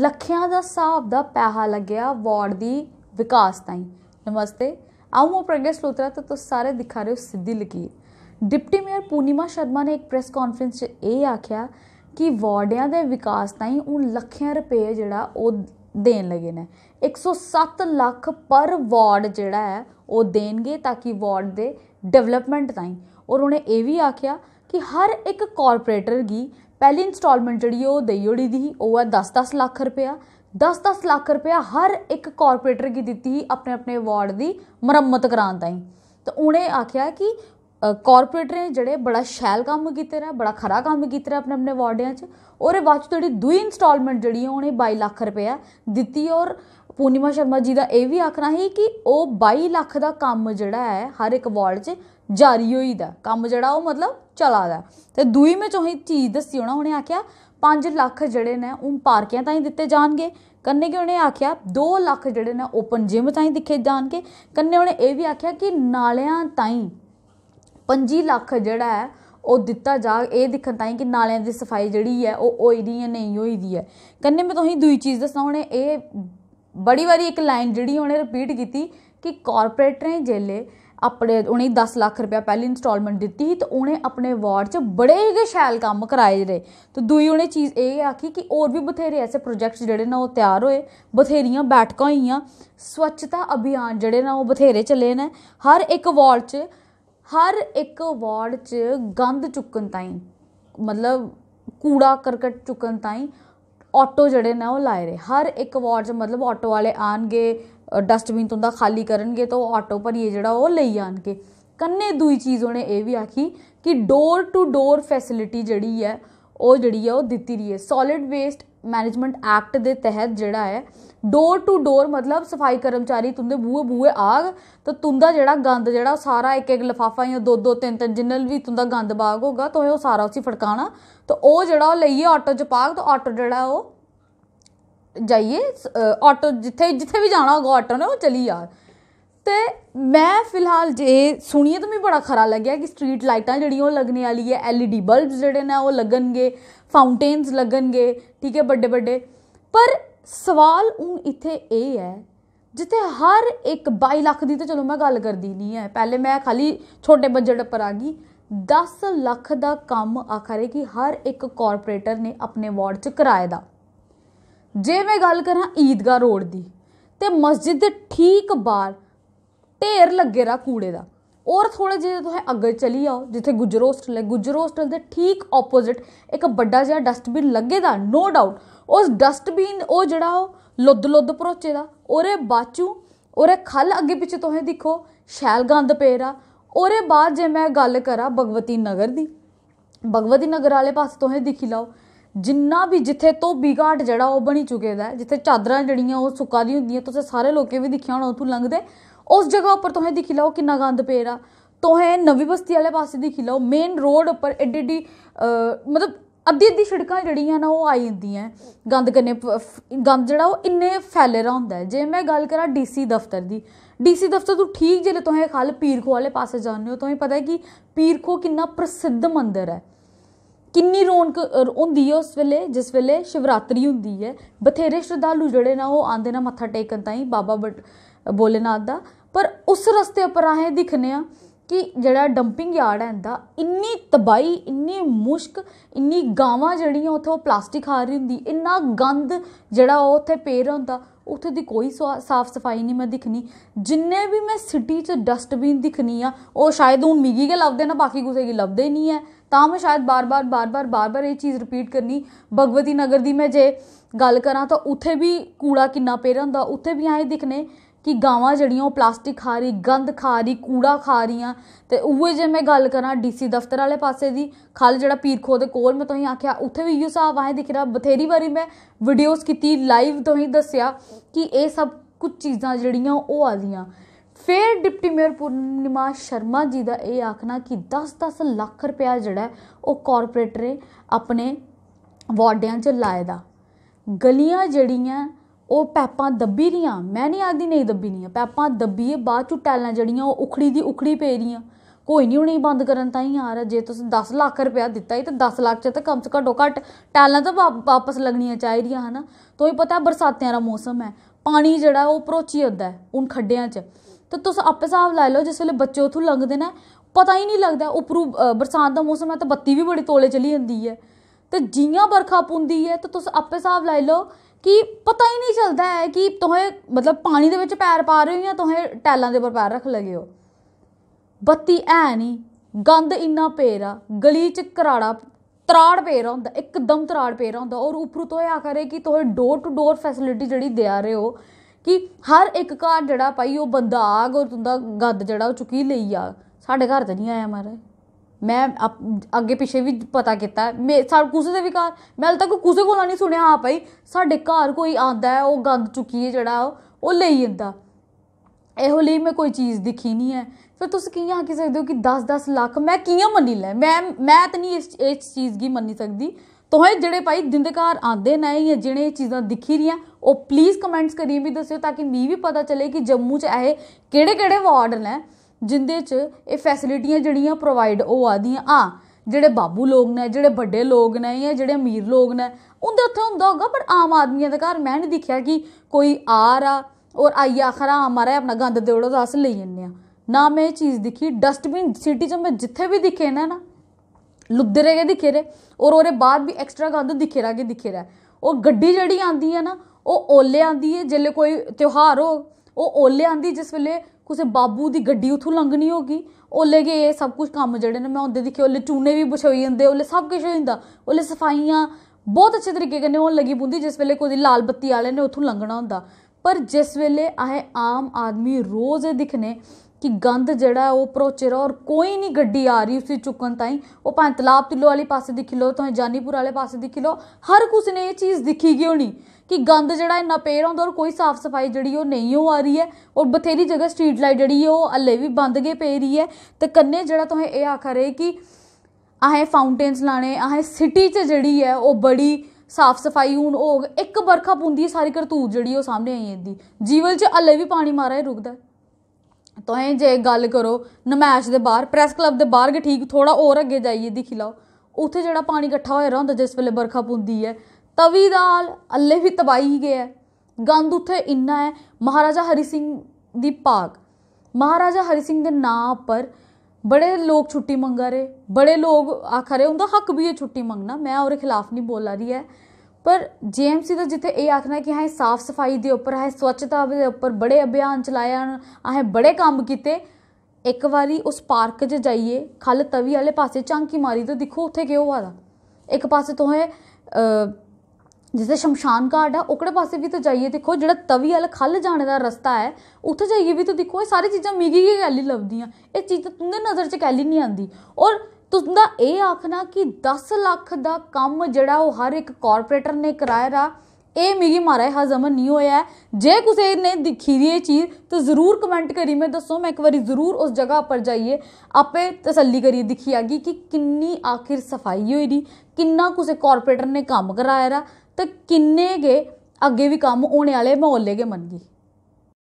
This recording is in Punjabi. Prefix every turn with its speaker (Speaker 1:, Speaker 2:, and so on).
Speaker 1: ਲੱਖਾਂ ਦਾ ਹਿਸਾਬ ਦਾ ਪੈਸਾ ਲੱਗਿਆ ਵਾਰਡ ਦੀ ਵਿਕਾਸ ਤਾਈਂ ਨਮਸਤੇ ਆਉ ਮੋ ਪ੍ਰਗੇਸ਼ ਲੋਤਰਾ ਤਾਂ ਤੁਸੀਂ ਸਾਰੇ ਦਿਖਾ ਰਹੇ ਹੋ ਸਿੱਧੀ ਲਕੀਰ ਡਿਪਟੀ ਮੇਅਰ ਪੂਨੀਮਾ ਸ਼ਰਮਾ ਨੇ ਇੱਕ ਪ੍ਰੈਸ ਕਾਨਫਰੰਸ 'ਚ ਇਹ ਆਖਿਆ ਕਿ ਵਾਰਡਿਆਂ ਦੇ ਵਿਕਾਸ ਤਾਈਂ ਉਹ ਲੱਖਾਂ ਰੁਪਏ ਜਿਹੜਾ ਉਹ ਦੇਣ ਲੱਗੇ ਨੇ 107 ਲੱਖ ਪਰ ਵਾਰਡ ਜਿਹੜਾ ਹੈ ਉਹ ਦੇਣਗੇ ਤਾਂ ਕਿ ਵਾਰਡ ਦੇ ਡਿਵੈਲਪਮੈਂਟ ਤਾਈਂ ਔਰ ਉਹਨੇ ਇਹ ਵੀ ਆਖਿਆ ਕਿ ਹਰ ਇੱਕ ਕਾਰਪੋਰੇਟਰ ਦੀ ਪਹਿਲੀ ਇਨਸਟਾਲਮੈਂਟ ਜਿਹੜੀ ਉਹ ਦੇਈ ਓੜੀ ਦੀ ਉਹ ਹੈ 10-10 ਲੱਖ ਰੁਪਇਆ 10-10 ਲੱਖ ਰੁਪਇਆ ਹਰ ਇੱਕ ਕਾਰਪੋਰੇਟਰ ਕੀ ਦਿੱਤੀ ਆਪਣੇ ਆਪਣੇ ਵਾਰਡ ਦੀ ਮੁਰੰਮਤ ਕਰਾਉਣ ਤਾਈਂ ਤਾਂ ਉਹਨੇ ਆਖਿਆ ਕਿ ਕਾਰਪੋਰੇਟਰ ਨੇ ਜਿਹੜੇ ਬੜਾ ਸ਼ੈਲ ਕੰਮ ਕੀਤੇ ਰਾ ਬੜਾ ਖਰਾ ਕੰਮ ਕੀਤੇ ਰਾ ਆਪਣੇ ਆਪਣੇ ਵਾਰਡਿਆਂ 'ਚ ਉਹਦੇ ਬਾਅਦ ਜਿਹੜੀ ਦੂਈ ਇਨਸਟਾਲਮੈਂਟ ਜਿਹੜੀ ਉਹਨੇ 22 ਲੱਖ ਰੁਪਇਆ ਦਿੱਤੀ ਔਰ ਪੂਨੀਮਾ ਸ਼ਰਮਾ ਜੀ ਦਾ ਇਹ ਵੀ ਆਖਣਾ ਹੈ ਕਿ ਉਹ 22 ਲੱਖ ਦਾ ਕੰਮ ਜਿਹੜਾ ਹੈ ਹਰ ਇੱਕ ਵਾਰਡ 'ਚ ਜਾਰੀ ਹੋਈ ਦਾ ਕੰਮ ਜਿਹੜਾ ਉਹ ਮਤਲਬ ਚਲਾ ਦਾ ਤੇ ਦੂਈ ਵਿੱਚ ਉਹੀ ਚੀਜ਼ ਦੱਸੀ ਉਹਨਾਂ ਨੇ ਆਖਿਆ 5 ਲੱਖ ਜਿਹੜੇ ਨੇ ਉਹ ਪਾਰਕਿਆਂ ਤਾਂ ਹੀ ਦਿੱਤੇ ਜਾਣਗੇ ਕੰਨੇ ਕਿ ਉਹਨੇ ਆਖਿਆ 2 ਲੱਖ ਜਿਹੜੇ ਨੇ ਓਪਨ ਜਿਮ ਤਾਂ ਹੀ ਦਿੱਖੇ ਜਾਣਗੇ ਕੰਨੇ ਉਹਨੇ ਇਹ ਵੀ ਆਖਿਆ ਕਿ ਨਾਲਿਆਂ ਤਾਂ ਹੀ 25 ਲੱਖ ਜਿਹੜਾ ਹੈ ਉਹ ਦਿੱਤਾ ਜਾ ਇਹ ਦਿਖਣ ਤਾਂ ਕਿ ਨਾਲਿਆਂ ਦੀ ਸਫਾਈ ਜਿਹੜੀ ਹੈ ਉਹ ਹੋਈ ਦੀ ਹੈ ਨਹੀਂ ਹੋਈ ਦੀ ਹੈ ਕੰਨੇ ਮੈਂ ਤੁਹਾਨੂੰ ਦੂਈ ਚੀਜ਼ ਦੱਸਣਾ ਉਹਨੇ ਇਹ ਬੜੀ ਵਾਰੀ ਇੱਕ ਲਾਈਨ ਜਿਹੜੀ ਉਹਨੇ ਰਿਪੀਟ ਕੀਤੀ ਕਿ ਕਾਰਪੋਰੇਟਰਾਂ ਨੇ ਆਪਣੇ ਉਹਨੇ 10 ਲੱਖ ਰੁਪਏ ਪਹਿਲੀ ਇਨਸਟਾਲਮੈਂਟ ਦਿੱਤੀ ਤੇ ਉਹਨੇ ਆਪਣੇ ਵਾਰਡ 'ਚ ਬੜੇ ਹੀ ਸ਼ੈਲ ਕੰਮ ਕਰਾਏ ਜਿਹੜੇ ਤੇ ਦੂਈ ਉਹਨੇ ਚੀਜ਼ ਇਹ ਆਖੀ ਕਿ ਹੋਰ ਵੀ ਬਥੇਰੇ ਐਸੇ ਪ੍ਰੋਜੈਕਟਸ ਜਿਹੜੇ ਨਾ ਉਹ ਤਿਆਰ ਹੋਏ ਬਥੇਰੀਆਂ ਬੈਠਕਾਂ ਹੋਈਆਂ ਸਵੱਛਤਾ ਅਭਿਆਨ ਜਿਹੜੇ ਨਾ ਉਹ ਬਥੇਰੇ ਚੱਲੇ ਨੇ ਹਰ ਇੱਕ ਵਾਰਡ 'ਚ ਹਰ ਇੱਕ ਵਾਰਡ 'ਚ ਗੰਦ ਚੁੱਕਣ ਤਾਈਂ ਮਤਲਬ ਕੂੜਾ ਕਰਕਟ ਚੁੱਕਣ ਤਾਈਂ ਆਟੋ ਜਿਹੜੇ ਨਾ ਉਹ ਲਾਏ ਰਹੇ ਹਰ ਇੱਕ ਵਾਰਡ 'ਚ ਮਤਲਬ ਆਟੋ ਵਾਲੇ ਆਣਗੇ ਡਸਟਬਿਨ ਤੋਂ ਦਾ ਖਾਲੀ ਕਰਨਗੇ ਤਾਂ ਉਹ ਆਟੋ ਭਰੀਏ ਜਿਹੜਾ ਉਹ ਲਈ ਆਣਗੇ ਕੰਨੇ ਦੂਈ ਚੀਜ਼ ਉਹਨੇ ਇਹ ਵੀ ਆਖੀ ਕਿ ਡੋਰ ਟੂ ਡੋਰ ਫੈਸਿਲਿਟੀ ਜਿਹੜੀ ਹੈ ਉਹ ਜਿਹੜੀ ਹੈ ਉਹ ਦਿੱਤੀ ਰਹੀ ਹੈ ਸੋਲਿਡ ਵੇਸਟ ਮੈਨੇਜਮੈਂਟ ਐਕਟ ਦੇ ਤਹਿਤ ਜਿਹੜਾ ਹੈ ਡੋਰ ਟੂ ਡੋਰ ਮਤਲਬ ਸਫਾਈ ਕਰਮਚਾਰੀ ਤੁੰਦੇ ਬੂਹੇ ਬੂਹੇ ਆਗ ਤਾਂ ਤੁੰਦਾ ਜਿਹੜਾ ਗੰਦ ਜਿਹੜਾ ਸਾਰਾ ਇੱਕ ਇੱਕ ਲਫਾਫਾ ਜਾਂ ਦੋ ਦੋ ਤਿੰਨ ਤਿੰਨ ਜਿੰਨਲ ਵੀ ਤੁੰਦਾ ਗੰਦ ਬਾਗ ਹੋਗਾ ਤਾਂ ਉਹ ਸਾਰਾ ਉਸੇ ਫੜਕਾਣਾ ਤਾਂ ਉਹ ਜਿਹੜਾ ਉਹ ਲਈਏ ਆਟੋ ਚ ਪਾਗ ਤਾਂ ਆਟੋ ਜਿਹੜਾ ਉਹ ਜਾਈਏ ਆਟੋ ਜਿੱਥੇ ਜਿੱਥੇ ਵੀ ਜਾਣਾ ਹੋਗਾ ਆਟੋ ਨਾਲ ਚਲੀ ਯਾਰ ਤੇ ਮੈਂ ਫਿਲਹਾਲ ਜੇ ਸੁਣੀਏ ਤਾਂ ਮੈਨੂੰ ਬੜਾ ਖਰਾ ਲੱਗਿਆ ਕਿ ਸਟਰੀਟ ਲਾਈਟਾਂ ਜਿਹੜੀਆਂ ਉਹ ਲੱਗਣ ਵਾਲੀ ਹੈ ਐਲਈਡੀ ਬਲਬਸ ਜਿਹੜੇ ਨੇ ਉਹ ਲੱਗਣਗੇ ਫਾਊਂਟੇਨਸ ਲੱਗਣਗੇ ਠੀਕ ਹੈ ਵੱਡੇ ਵੱਡੇ ਪਰ ਸਵਾਲ ਉਹ ਇੱਥੇ ਇਹ ਹੈ ਜਿੱਥੇ ਹਰ ਇੱਕ 22 ਲੱਖ ਦੀ ਤਾਂ ਚਲੋ ਮੈਂ ਗੱਲ ਕਰਦੀ ਨਹੀਂ ਹੈ ਪਹਿਲੇ ਮੈਂ ਖਾਲੀ ਛੋਟੇ ਬਜਟ ਪਰ ਆ ਗਈ 10 ਲੱਖ ਦਾ ਕੰਮ ਆਖਰੇ ਕਿ ਹਰ ਇੱਕ ਕਾਰਪੋਰੇਟਰ ਨੇ ਆਪਣੇ ਵਾਰਡ 'ਚ ਕਿਰਾਏ ਦਾ ਜੇ ਮੈਂ ਗੱਲ ਕਰਾਂ ਈਦਗਾ ਰੋਡ ਦੀ ਤੇ ਮਸਜਿਦ ਦੇ ਠੀਕ ਬਾਹਰ ਢੇਰ ਲੱਗੇ ਰਾ ਕੂੜੇ ਦਾ ਔਰ ਥੋੜੇ ਜਿਹੇ ਤੁਸੀਂ ਅੱਗੇ ਚਲੀ ਆਓ ਜਿੱਥੇ ਗੁਜਰੋਸਟ ਲੈ ਹੈ ਦੇ ਠੀਕ ਆਪੋਜ਼ਿਟ ਇੱਕ ਵੱਡਾ ਜਿਹਾ ਡਸਟਬਿਨ ਦਾ ਨੋ ਡਾਊਟ ਉਸ ਡਸਟਬਿਨ ਉਹ ਜਿਹੜਾ ਉਹ ਲੁੱਦ ਲੁੱਦ ਪਰੋਚੇ ਦਾ ਔਰੇ ਬਾਚੂ ਔਰੇ ਖੱਲ ਅੱਗੇ ਪਿੱਛੇ ਤੁਸੀਂ ਦੇਖੋ ਸ਼ੈਲ ਗੰਦ ਪੇਰਾ ਔਰੇ ਬਾਅਦ ਜੇ ਮੈਂ ਗੱਲ ਕਰਾਂ ਭਗਵਤੀ ਨਗਰ ਦੀ ਭਗਵਤੀ ਨਗਰ ਵਾਲੇ ਪਾਸੇ ਤੁਸੀਂ ਦੇਖੀ ਲਾਓ ਜਿੰਨਾ ਵੀ ਜਿੱਥੇ ਤੋਂ ਬਿਗਾੜ ਜਿਹੜਾ ਉਹ ਬਣੀ ਚੁਕੇ ਦਾ ਜਿੱਥੇ ਚਾਦਰਾਂ ਜਿਹੜੀਆਂ ਉਹ ਸੁੱਕਾ ਦੀ ਹੁੰਦੀਆਂ ਤੁਸੀਂ ਸਾਰੇ ਲੋਕੇ ਵੀ ਦਿਖਿਆ ਹੋਣਾ ਉਥੋਂ ਲੰਘਦੇ ਉਸ ਜਗ੍ਹਾ ਉੱਪਰ ਤੁਸੀਂ ਦਿਖੀ ਲਓ ਕਿੰਨਾ ਗੰਦ ਪੇਰਾ ਤੋਹੇ ਨਵੀਂ ਬਸਤੀ ਵਾਲੇ ਪਾਸੇ ਦਿਖੀ ਲਓ ਮੇਨ ਰੋਡ ਉੱਪਰ ਐਡੀ ਐਡੀ ਮਤਲਬ ਅੱਧੀ ਅੱਧੀ ਸੜਕਾਂ ਜਿਹੜੀਆਂ ਨਾ ਉਹ ਆਈ ਜਾਂਦੀਆਂ ਗੰਦ ਕਰਨੇ ਗੰਦ ਜਿਹੜਾ ਉਹ ਇੰਨੇ ਫੈਲੇ ਰਹਾ ਹੁੰਦਾ ਜੇ ਮੈਂ ਗੱਲ ਕਰਾਂ ਡੀਸੀ ਦਫ਼ਤਰ ਦੀ ਡੀਸੀ ਦਫ਼ਤਰ ਤੋਂ ਠੀਕ ਜੇ ਤੁਸੀਂ ਖਾਲ ਪੀਰਖੋ ਵਾਲੇ ਪਾਸੇ ਜਾਂਦੇ ਹੋ ਤੁਹਾਨੂੰ ਪਤਾ ਹੈ ਕਿ ਪੀਰਖੋ ਕਿੰਨਾ ਪ੍ਰਸਿੱਧ ਮੰਦਿਰ ਹੈ ਕਿੰਨੀ ਰੌਣਕ ਹੁੰਦੀ ਹੈ ਉਸ ਵੇਲੇ ਜਿਸ ਵੇਲੇ ਸ਼ਿਵਰਾਤਰੀ ਹੁੰਦੀ ਹੈ ਬਥੇਰੇ ਸ਼ਰਧਾਲੂ ਜਿਹੜੇ ਨਾ ਉਹ ਆਂਦੇ ਨਾ ਮੱਥਾ ਟੇਕਣ ਤਾਈਂ ਬਾਬਾ ਬੋਲੇਨਾਥ ਦਾ ਪਰ ਉਸ ਰਸਤੇ ਉੱਪਰ ਆਹੇ ਦਿਖਨੇ ਆ ਕਿ ਜਿਹੜਾ ਡੰਪਿੰਗ ਯਾਰਡ ਹੈ ਇਹਦਾ ਇੰਨੀ ਤਬਾਈ ਇੰਨੀ ਮੁਸ਼ਕ ਇੰਨੀ ਗਾਵਾਂ ਜਿਹੜੀਆਂ ਉੱਥੇ ਉਹ ਪਲਾਸਟਿਕ ਖਾ ਰਹੀ ਹੁੰਦੀ ਇੰਨਾ ਗੰਦ ਜਿਹੜਾ ਉਹ ਉੱਥੇ ਪੇਰ ਹੁੰਦਾ ਉੱਥੇ ਦੀ ਕੋਈ ਸਾਫ ਸਫਾਈ ਨਹੀਂ ਮੈਂ ਦਿਖਣੀ ਜਿੰਨੇ ਵੀ ਮੈਂ ਸਿਟੀ 'ਚ ਡਸਟਬਿਨ ਦਿਖਣੀ ਆ ਉਹ ਸ਼ਾਇਦ ਹੁਣ ਮਿਗੀ ਕੇ ਲੱਭਦੇ ਨਾ ਬਾਕੀ ਕਿਸੇ ਕੀ ਲੱਭਦੇ ਨਹੀਂ ਹੈ ਤਾਂ ਮੈਂ ਸ਼ਾਇਦ ਬਾਰ-ਬਾਰ ਬਾਰ-ਬਾਰ ਬਾਰ-ਬਾਰ ਇਹ ਚੀਜ਼ ਰਿਪੀਟ ਕਰਨੀ ਭਗਵਤੀ ਨਗਰ ਦੀ ਮੈਂ ਜੇ ਗੱਲ ਕਰਾਂ ਤਾਂ ਉੱਥੇ ਵੀ ਕੂੜਾ ਕਿੰਨਾ ਪੇਰ ਹੁੰਦਾ ਉੱਥੇ ਵੀ ਐਂ ਦਿਖਨੇ ਕਿ ਗਾਵਾਂ ਜਿਹੜੀਆਂ ਉਹ ਪਲਾਸਟਿਕ ਖਾ ਰਹੀ ਗੰਦ ਖਾ ਰਹੀ ਕੂੜਾ ਖਾ ਰਹੀਆਂ ਤੇ ਉਹ ਜੇ ਮੈਂ ਗੱਲ ਕਰਾਂ ਡੀਸੀ ਦਫ਼ਤਰ ਵਾਲੇ ਪਾਸੇ ਦੀ ਖਲ ਜਿਹੜਾ ਪੀਰਖੋ ਦੇ ਕੋਲ ਮੈਂ ਤੁਹਾਨੂੰ ਆਖਿਆ ਉੱਥੇ ਵੀ ਯੂ ਸਾਹਿਬ ਆਏ ਦਿਖ ਰਿਹਾ ਬਥੇਰੀ ਵਾਰੀ ਮੈਂ ਵੀਡੀਓਜ਼ ਕੀਤੀ ਲਾਈਵ ਤੋਂ ਹੀ ਦੱਸਿਆ ਕਿ ਇਹ ਸਭ ਕੁਝ ਚੀਜ਼ਾਂ ਜਿਹੜੀਆਂ ਉਹ ਆਦੀਆਂ ਫੇਰ ਡਿਪਟੀ ਮੇਅਰ ਪੂਰਨਿਮਾ ਸ਼ਰਮਾ ਜੀ ਦਾ ਇਹ ਆਖਣਾ ਕਿ 10-10 ਲੱਖ ਰੁਪਏ ਜਿਹੜਾ ਉਹ ਕਾਰਪੋਰੇਟਰ ਆਪਣੇ ਵਾਰਡਿਆਂ 'ਚ ਲਾਇਦਾ ਗਲੀਆਂ ਜਿਹੜੀਆਂ ਉਹ ਪੈਪਾਂ ਦੱਬੀ ਰੀਆਂ ਮੈਂ ਨਹੀਂ ਆਦੀ ਨਹੀਂ ਦੱਬੀ ਨਹੀਂ ਪੈਪਾਂ ਦੱਬੀਏ ਬਾਅਦ ਚ ਟੈਲਾਂ ਜੜੀਆਂ ਉਹ ਉਖੜੀ ਦੀ ਉਖੜੀ ਪੈ ਰੀਆਂ ਕੋਈ ਨਹੀਂ ਉਹਨੇ ਬੰਦ ਕਰਨ ਤਾਂ ਹੀ ਆ ਰਿਹਾ ਜੇ ਤੁਸੀਂ 10 ਲੱਖ ਰੁਪਇਆ ਦਿੱਤਾ ਹੀ ਤਾਂ 10 ਲੱਖ ਚ ਤਾਂ ਕਮ ਸੇ ਘੱਟੋ ਘੱਟ ਟੈਲਾਂ ਤਾਂ ਵਾਪਸ ਲੱਗਣੀਆਂ ਚਾਹੀਦੀਆਂ ਹਨਾ ਤੋਂ ਹੀ ਪਤਾ ਬਰਸਾਤਿਆਂ ਦਾ ਮੌਸਮ ਹੈ ਪਾਣੀ ਜਿਹੜਾ ਉਹ ਪਰੋਚੀ ਹੁੰਦਾ ਹੈ ਉਹਨ ਖੱਡਿਆਂ 'ਚ ਤਾਂ ਤੁਸੀਂ ਆਪੇ ਹਿਸਾਬ ਲਾ ਲਓ ਜਿਸ ਵੇਲੇ ਬੱਚੇ ਉਥੋਂ ਲੰਘਦੇ ਨੇ ਪਤਾ ਹੀ ਨਹੀਂ ਲੱਗਦਾ ਉਪਰੂ ਬਰਸਾਤ ਦਾ ਮੌਸਮ ਹੈ ਤਾਂ ਬੱਤੀ ਵੀ ਬੜੀ ਤੋਲੇ ਚਲੀ ਜਾਂਦੀ ਹੈ ਤੇ ਜੀਆਂ ਬਰਖਾ ਪੁੰਦੀ ਹੈ ਤਾਂ ਤੁਸੀਂ ਆਪੇ ਹਿਸਾਬ ਲਾ ਲਓ ਕਿ ਪਤਾ ਹੀ ਨਹੀਂ ਚੱਲਦਾ ਹੈ ਕਿ ਤੁਸੀਂ ਮਤਲਬ ਪਾਣੀ ਦੇ ਵਿੱਚ ਪੈਰ ਪਾ ਰਹੇ ਹੋ ਜਾਂ ਤੁਸੀਂ ਟੈਲਾਂ ਦੇ ਉੱਪਰ ਪੈਰ ਰੱਖ ਲਗੇ ਹੋ ਬੱਤੀ ਐ ਨਹੀਂ ਗੰਦ ਇੰਨਾ ਪੇਰਾ ਗਲੀ ਚ ਕਰਾੜਾ ਤਰਾੜ ਪੇਰਾ ਹੁੰਦਾ ਇੱਕਦਮ ਤਰਾੜ ਪੇਰਾ ਹੁੰਦਾ ਔਰ ਉੱਪਰੋਂ ਤੋਂ ਆ ਕਰੇ ਕਿ ਤੁਸੀਂ ਡੋਰ ਟੂ ਡੋਰ ਫੈਸਿਲਿਟੀ ਜਿਹੜੀ ਦੇ ਆ ਰਹੇ ਹੋ ਕਿ ਹਰ ਇੱਕ ਘਰ ਜਿਹੜਾ ਪਾਈ ਉਹ ਬੰਦਾ ਆਗ ਔਰ ਤੁੰਦਾ ਗੱਦ ਜਿਹੜਾ ਉਹ ਚੁੱਕੀ ਲਈ ਆ ਸਾਡੇ ਘਰ ਤੇ ਨਹੀਂ ਆਇਆ ਮਾਰੇ ਮੈਂ ਅੱਗੇ ਪਿੱਛੇ ਵੀ ਪਤਾ ਕੀਤਾ ਮੇ ਸਾਡੇ ਕੁਸੇ ਦੇ ਵੀ ਘਰ ਮੈਂ ਹਲ ਤੱਕ ਕੁਸੇ ਕੋਲ ਨਹੀਂ ਸੁਣਿਆ ਆ ਭਾਈ ਸਾਡੇ ਘਰ ਕੋਈ ਆਂਦਾ ਹੈ ਉਹ ਗੰਦ ਚੁੱਕੀ ਹੈ ਜਿਹੜਾ ਉਹ ਲਈ ਜਾਂਦਾ ਇਹੋ ਲਈ ਮੈਂ ਕੋਈ ਚੀਜ਼ ਦਿਖੀ ਨਹੀਂ ਹੈ ਫਿਰ ਤੁਸੀਂ ਕੀ ਆਖੀ ਸਕਦੇ ਹੋ ਕਿ 10-10 ਲੱਖ ਮੈਂ ਕਿਵੇਂ ਮੰਨੀ ਲੈ ਮੈਂ ਮੈਂ ਤਾਂ ਨਹੀਂ ਇਸ ਇਸ ਚੀਜ਼ ਦੀ ਮੰਨੀ ਸਕਦੀ ਤੋਹੇ ਜਿਹੜੇ ਭਾਈ ਦਿੰਦਕਾਰ ਆਂਦੇ ਨਹੀਂ ਜਾਂ ਜਿਹੜੇ ਚੀਜ਼ਾਂ ਦਿਖੀ ਰਹੀਆਂ ਉਹ ਪਲੀਜ਼ ਕਮੈਂਟਸ ਕਰੀਏ ਵੀ ਦੱਸਿਓ ਤਾਂ ਕਿ ਮੀ ਵੀ ਪਤਾ ਚੱਲੇ ਕਿ ਜੰਮੂ 'ਚ ਆਏ ਕਿਹੜੇ-ਕਿਹੜੇ ਵਾਰਡ ਨੇ ਜਿੰਦੇ ਚ ਇਹ ਫੈਸਿਲਿਟੀਆਂ ਜਿਹੜੀਆਂ ਪ੍ਰੋਵਾਈਡ ਉਹ ਆਦੀਆਂ ਆ ਜਿਹੜੇ ਬਾਬੂ ਲੋਕ ਨੇ ਜਿਹੜੇ ਵੱਡੇ ਲੋਕ ਨੇ ਜਾਂ ਜਿਹੜੇ ਅਮੀਰ ਲੋਕ ਨੇ ਉਹਦੇ ਉੱਥੇ ਹੁੰਦਾ ਹੋਗਾ ਪਰ ਆਮ ਆਦਮੀਆਂ ਦੇ ਘਰ ਮੈਂ ਨਹੀਂ ਦੇਖਿਆ ਕਿ ਕੋਈ ਆ ਰਾ ਔਰ ਆਇਆ ਖਰਾ ਹਮਾਰਾ ਆਪਣਾ ਗੰਦ ਦੇੜੋ ਦਾਸ ਲਈ ਜੰਨੇ ਆ ਨਾ ਮੈਂ ਇਹ ਚੀਜ਼ ਦੇਖੀ ਡਸਟਬਿਨ ਸਿਟੀ ਚ ਮੈਂ ਜਿੱਥੇ ਵੀ ਦਿਖੇ ਨਾ ਨਾ ਲੁੱਦਰੇ ਕੇ ਦਿਖੇ ਰੇ ਔਰ ਉਹਰੇ ਬਾਅਦ ਵੀ ਐਕਸਟਰਾ ਗੰਦ ਦਿਖੇ ਰਾ ਕੇ ਦਿਖੇ ਰਾ ਉਹ ਗੱਡੀ ਜਿਹੜੀ ਆਂਦੀ ਆ ਨਾ ਉਹ ਓਲੇ ਆਂਦੀ ਏ ਜਿੱਲੇ ਕੋਈ ਤਿਉਹਾਰ ਹੋ ਉਹ ਓਲੇ ਆਂਦੀ ਜਿਸ ਵੇਲੇ ਕਿਸੇ ਬਾਬੂ ਦੀ ਗੱਡੀ ਉਥੋਂ ਲੰਘਣੀ ਹੋ ਗਈ ਉਹਲੇ ਗਏ ਇਹ ਸਭ ਕੁਝ ਕੰਮ ਜਿਹੜੇ ਨੇ ਮੈਂ ਹੁੰਦੇ ਦੇਖੇ ਉਹਲੇ ਚੂਨੇ ਵੀ ਬੁਛੋਈ ਜਾਂਦੇ ਉਹਲੇ ਸਭ ਕੁਝ ਹੋ ਜਾਂਦਾ ਉਹਲੇ ਸਫਾਈਆਂ ਬਹੁਤ ਅੱਛੇ ਤਰੀਕੇ ਕਰਨੇ ਹੋਣ ਲੱਗੀ ਬੁੰਦੀ ਜਿਸ ਵੇਲੇ ਕੋਈ ਲਾਲ ਬੱਤੀ ਵਾਲੇ ਨੇ ਉਥੋਂ ਲੰਘਣਾ ਹੁੰਦਾ ਪਰ ਜਿਸ ਵੇਲੇ ਆਹੇ ਆਮ ਆਦਮੀ ਰੋਜ਼ ਦਿਖਨੇ ਕਿ ਗੰਦ ਜਿਹੜਾ ਉਹ ਪਰੋਚੇ ਰੋ ਔਰ ਕੋਈ ਨਹੀਂ ਗੱਡੀ ਆ ਰਹੀ ਉਸੇ ਚੁੱਕਣ ਤਾਈ ਉਹ ਭਾਂ ਤਲਾਬ ਤਿੱਲੋ ਵਾਲੀ ਪਾਸੇ ਦੇਖ ਲੋ ਤੋਂ ਜਾਨੀਪੁਰ ਵਾਲੇ ਪਾਸੇ ਦੇਖ ਲੋ ਹਰ ਕੁਸ ਨੇ ਇਹ ਚੀਜ਼ ਦਿਖੀ ਗਈ ਹੋਣੀ ਕਿ ਗੰਦ ਜਿਹੜਾ ਇੰਨਾ ਪੇਰ ਹੁੰਦਾ ਔਰ ਕੋਈ ਸਾਫ਼ ਸਫਾਈ ਜਿਹੜੀ ਉਹ ਨਹੀਂ ਹੋ ਆ ਰਹੀ ਹੈ ਔਰ ਬਥੇਰੀ ਜਗ੍ਹਾ ਸਟਰੀਟ ਲਾਈਟ ਜਿਹੜੀ ਉਹ ਹੱਲੇ ਵੀ ਬੰਦ ਗਏ ਪਈ ਰਹੀ ਹੈ ਤੇ ਕੰਨੇ ਜਿਹੜਾ ਤੁਸੀਂ ਇਹ ਆਖਾ ਰਹੇ ਕਿ ਆਹੇ ਫਾਊਂਟੇਨਸ ਲਾਣੇ ਆਹੇ ਸਿਟੀ 'ਚ ਜਿਹੜੀ ਹੈ ਉਹ ਬੜੀ ਸਾਫ ਸਫਾਈ ਹੁਣ ਹੋ ਇੱਕ ਵਰਖਾ ਪੁੰਦੀ ਸਾਰੀ ਕਰਤੂਤ ਜਿਹੜੀ ਉਹ ਸਾਹਮਣੇ ਆਈ ਜਾਂਦੀ ਜੀਵਲ 'ਚ ਹੱਲੇ ਵੀ ਪਾਣੀ ਮਾਰਾ ਹੀ ਰੁਕਦਾ ਤੁਸੀਂ ਜੇ ਗੱਲ ਕਰੋ ਨਮੈਸ਼ ਦੇ ਬਾਹਰ ਪ੍ਰੈਸ ਕਲੱਬ ਦੇ ਬਾਹਰ ਕਿ ਠੀਕ ਥੋੜਾ ਹੋਰ ਅੱਗੇ ਜਾਈਏ ਦਿਖ ਲਓ ਉੱਥੇ ਜਿਹੜਾ ਪਾਣੀ ਇਕੱਠਾ ਹੋਇਆ ਰਹਿੰਦਾ ਜਿਸ ਵੇਲੇ ਵਰਖਾ ਪੁੰਦੀ ਹੈ ਤਵੀ ਦਾਲ ਅੱਲੇ ਵੀ ਤਬਾਈ ਹੀ ਗਿਆ ਗੰਦ ਉੱਥੇ ਇੰਨਾ ਹੈ ਮਹਾਰਾਜਾ ਹਰੀ ਸਿੰਘ ਦੀ ਪਾਕ ਮਹਾਰਾਜਾ ਹਰੀ ਸਿੰਘ ਦੇ ਨਾਂ ਪਰ ਬੜੇ ਲੋਕ ਛੁੱਟੀ ਮੰਗਾ ਰਹੇ ਬੜੇ ਲੋਕ ਆਖ ਰਹੇ ਹੁੰਦਾ ਹੱਕ ਵੀ ਹੈ ਛੁੱਟੀ ਮੰਗਣਾ ਮੈਂ ਉਹਦੇ ਖਿਲਾਫ ਨਹੀਂ ਬੋਲਾ ਰਹੀ ਹੈ ਪਰ ਜੀਐਮਸੀ ਦਾ ਜਿੱਥੇ ਇਹ ਆਖਣਾ ਕਿ ਹਾਂ ਸਾਫ ਸਫਾਈ ਦੇ ਉੱਪਰ ਹੈ ਸਵੱਛਤਾ ਦੇ ਉੱਪਰ ਬੜੇ ਅਭਿਆਨ ਚਲਾਏ ਹਨ ਆਹੇ ਬੜੇ ਕੰਮ ਕੀਤੇ ਇੱਕ ਵਾਰੀ ਉਸ ਪਾਰਕ 'ਚ ਜਾਈਏ ਖਲ ਤਵੀ ਵਾਲੇ ਪਾਸੇ ਚਾਂਕੀ ਮਾਰੀ ਤਾਂ ਦੇਖੋ ਉੱਥੇ ਕਿਉਂ ਹੋਇਆ ਇੱਕ ਪਾਸੇ ਤੋਂ ਹੈ ਜਿਸੇ ਸ਼ਮਸ਼ਾਨ ਘਾਟ ਆ ਉਕੜੇ ਪਾਸੇ ਵੀ ਤਾਂ ਜਾਈਏ ਦੇਖੋ ਜਿਹੜਾ ਤਵੀ ਵਾਲਾ ਖੱਲ ਜਾਣ ਦਾ ਰਸਤਾ ਹੈ ਉੱਥੇ ਜਾਈਏ ਵੀ ਤਾਂ ਦੇਖੋ ਇਹ ਸਾਰੀ ਚੀਜ਼ਾਂ ਮਿਗੀ ਹੀ ਲੱਭਦੀਆਂ ਇਹ ਚੀਜ਼ ਤਾਂ ਤੁੰਦੇ ਨਜ਼ਰ 'ਚ ਕੈਲੀ ਨਹੀਂ ਆਂਦੀ ਔਰ ਤੁੰਦਾ ਇਹ ਆਖਣਾ ਕਿ 10 ਲੱਖ ਦਾ ਕੰਮ ਜਿਹੜਾ ਉਹ ਹਰ ਇੱਕ ਕਾਰਪੋਰੇਟਰ ਨੇ ਕਰਾਇਆ ਰਾ ਇਹ ਮੀਗੀ ਮਾਰਾ ਹਜ਼ਮ ਨਹੀਂ ਹੋਇਆ ਜੇ ਕਿਸੇ ਨੇ ਦਿਖੀ ਰਹੀ ਇਹ ਚੀਜ਼ ਤਾਂ ਜ਼ਰੂਰ ਕਮੈਂਟ ਕਰੀ ਮੈਂ ਦੱਸੋ ਮੈਂ ਇੱਕ ਵਾਰੀ ਜ਼ਰੂਰ ਉਸ ਜਗ੍ਹਾ ਪਰ ਜਾਈਏ ਆਪੇ ਤਸੱਲੀ ਕਰੀ ਦਿਖੀ ਆਗੀ ਕਿ ਕਿੰਨੀ ਆਖਿਰ ਸਫਾਈ ਹੋਈ ਦੀ ਕਿੰਨਾ ਕਿਸੇ ਕਾਰਪੋਰੇਟਰ ਨੇ ਕੰਮ ਕਰਾਇਆ ਰਾ ਤਾਂ ਕਿੰਨੇ ਗੇ ਅੱਗੇ ਵੀ ਕੰਮ ਹੋਣ ਵਾਲੇ ਮਹੌਲੇ ਕੇ ਮੰਗੀ